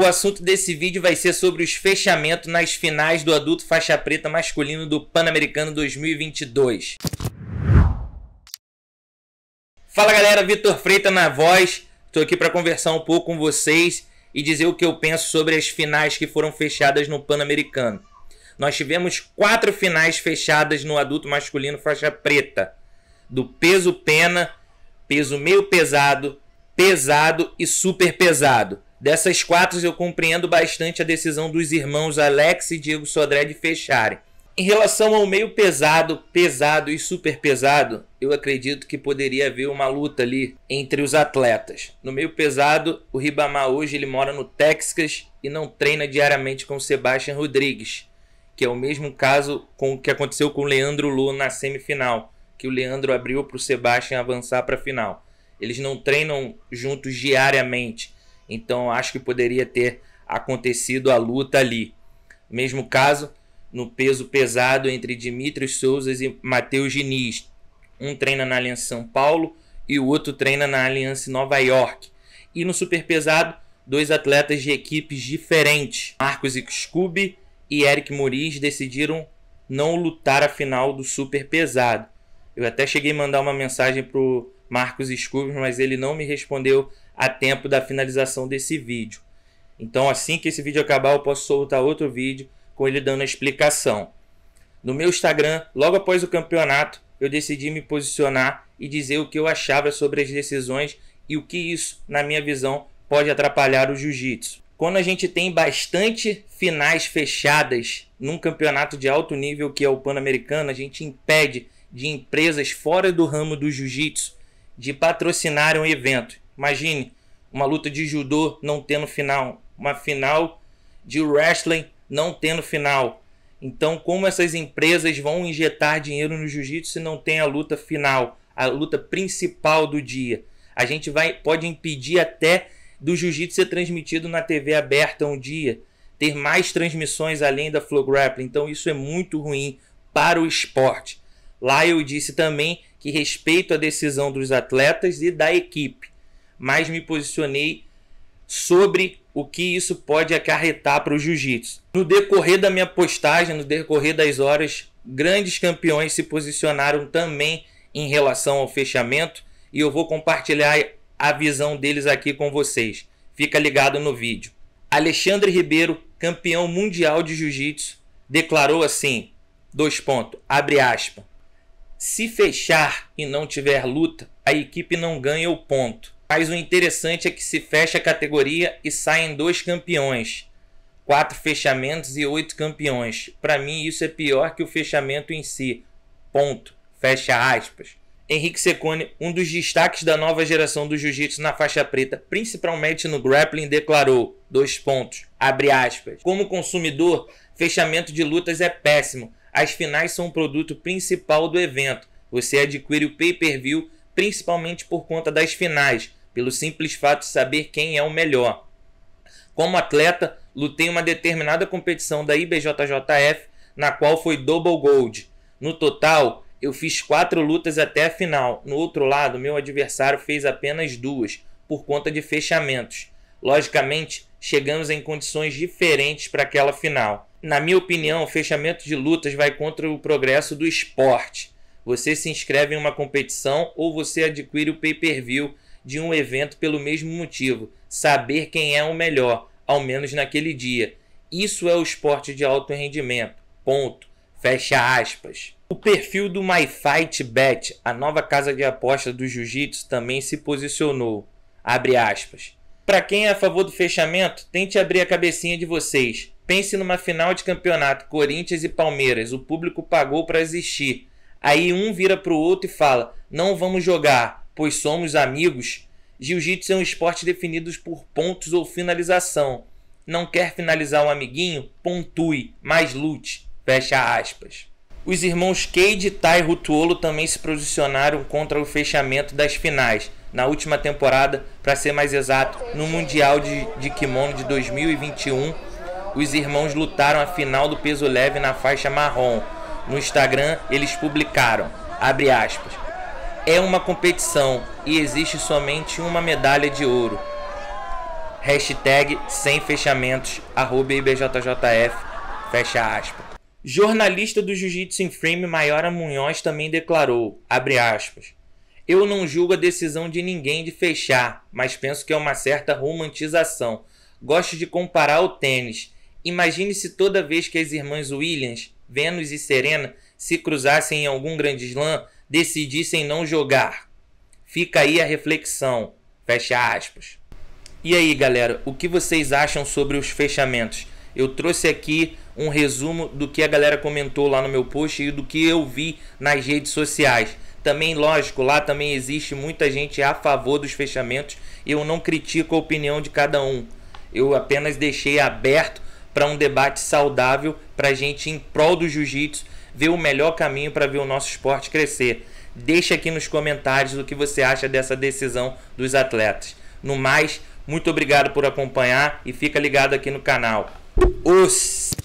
O assunto desse vídeo vai ser sobre os fechamentos nas finais do adulto faixa preta masculino do Pan-Americano 2022. Fala galera, Vitor Freitas na voz. Estou aqui para conversar um pouco com vocês e dizer o que eu penso sobre as finais que foram fechadas no Pan-Americano. Nós tivemos quatro finais fechadas no adulto masculino faixa preta, do peso pena, peso meio pesado, pesado e super pesado. Dessas quatro, eu compreendo bastante a decisão dos irmãos Alex e Diego Sodré de fecharem. Em relação ao meio pesado, pesado e super pesado, eu acredito que poderia haver uma luta ali entre os atletas. No meio pesado, o Ribamar hoje ele mora no Texas e não treina diariamente com o Sebastian Rodrigues, que é o mesmo caso com o que aconteceu com o Leandro Lu na semifinal, que o Leandro abriu para o Sebastian avançar para a final. Eles não treinam juntos diariamente. Então acho que poderia ter acontecido a luta ali. Mesmo caso no peso pesado entre Dimitrios Souza e Matheus Diniz. Um treina na Aliança São Paulo e o outro treina na Aliança Nova York. E no super pesado, dois atletas de equipes diferentes. Marcos Scooby e Eric Mouris decidiram não lutar a final do super pesado. Eu até cheguei a mandar uma mensagem pro Marcos Scooby, mas ele não me respondeu a tempo da finalização desse vídeo. Então, assim que esse vídeo acabar, eu posso soltar outro vídeo com ele dando a explicação. No meu Instagram, logo após o campeonato, eu decidi me posicionar e dizer o que eu achava sobre as decisões e o que isso, na minha visão, pode atrapalhar o jiu-jitsu. Quando a gente tem bastante finais fechadas num campeonato de alto nível que é o Pan-Americano, a gente impede de empresas fora do ramo do jiu-jitsu de patrocinar um evento. Imagine uma luta de judô não tendo final, uma final de wrestling não tendo final. Então, como essas empresas vão injetar dinheiro no jiu-jitsu se não tem a luta final, a luta principal do dia? A gente vai pode impedir até do jiu-jitsu ser transmitido na TV aberta um dia, ter mais transmissões além da Flow Grappling. Então, isso é muito ruim para o esporte. Lá eu disse também que respeito a decisão dos atletas e da equipe mas me posicionei sobre o que isso pode acarretar para o jiu-jitsu. No decorrer da minha postagem, no decorrer das horas, grandes campeões se posicionaram também em relação ao fechamento e eu vou compartilhar a visão deles aqui com vocês. Fica ligado no vídeo. Alexandre Ribeiro, campeão mundial de jiu-jitsu, declarou assim: dois pontos, abre aspas. Se fechar e não tiver luta, a equipe não ganha o ponto. Mas o interessante é que se fecha a categoria e saem dois campeões. Quatro fechamentos e oito campeões. Para mim, isso é pior que o fechamento em si. Ponto. Fecha aspas. Henrique Secone, um dos destaques da nova geração do jiu-jitsu na faixa preta, principalmente no grappling, declarou, dois pontos, abre aspas, como consumidor, fechamento de lutas é péssimo, as finais são o produto principal do evento, você adquire o pay-per-view principalmente por conta das finais, pelo simples fato de saber quem é o melhor. Como atleta, lutei uma determinada competição da IBJJF, na qual foi double gold. No total, eu fiz quatro lutas até a final. No outro lado, meu adversário fez apenas duas, por conta de fechamentos. Logicamente, chegamos em condições diferentes para aquela final. Na minha opinião, o fechamento de lutas vai contra o progresso do esporte. Você se inscreve em uma competição ou você adquire o pay-per-view de um evento pelo mesmo motivo, saber quem é o melhor, ao menos naquele dia. Isso é o esporte de alto rendimento. Ponto. Fecha aspas. O perfil do My Fight Bet, a nova casa de aposta do jiu-jitsu, também se posicionou. Abre aspas. Para quem é a favor do fechamento, tente abrir a cabecinha de vocês. Pense numa final de campeonato Corinthians e Palmeiras. O público pagou para assistir. Aí um vira para o outro e fala: "Não vamos jogar, pois somos amigos". Jiu-jitsu é um esporte definido por pontos ou finalização. Não quer finalizar um amiguinho? Pontue, mais lute. Fecha aspas. Os irmãos Cade e Tai Rutuolo também se posicionaram contra o fechamento das finais, na última temporada, para ser mais exato, no Mundial de, de Kimono de 2021. Os irmãos lutaram a final do peso leve na faixa marrom. No Instagram, eles publicaram, abre aspas, é uma competição e existe somente uma medalha de ouro. Hashtag sem fechamentos, arroba IBJJF, fecha aspas. Jornalista do Jiu-Jitsu em Frame, Maiora Munhoz, também declarou, abre aspas, Eu não julgo a decisão de ninguém de fechar, mas penso que é uma certa romantização. Gosto de comparar o tênis. Imagine se toda vez que as irmãs Williams, Vênus e Serena se cruzassem em algum grande slam, decidissem não jogar. Fica aí a reflexão. Fecha aspas. E aí, galera, o que vocês acham sobre os fechamentos? Eu trouxe aqui um resumo do que a galera comentou lá no meu post e do que eu vi nas redes sociais. Também, lógico, lá também existe muita gente a favor dos fechamentos. Eu não critico a opinião de cada um. Eu apenas deixei aberto para um debate saudável para gente em prol do jiu-jitsu ver o melhor caminho para ver o nosso esporte crescer. Deixe aqui nos comentários o que você acha dessa decisão dos atletas. No mais, muito obrigado por acompanhar e fica ligado aqui no canal. Os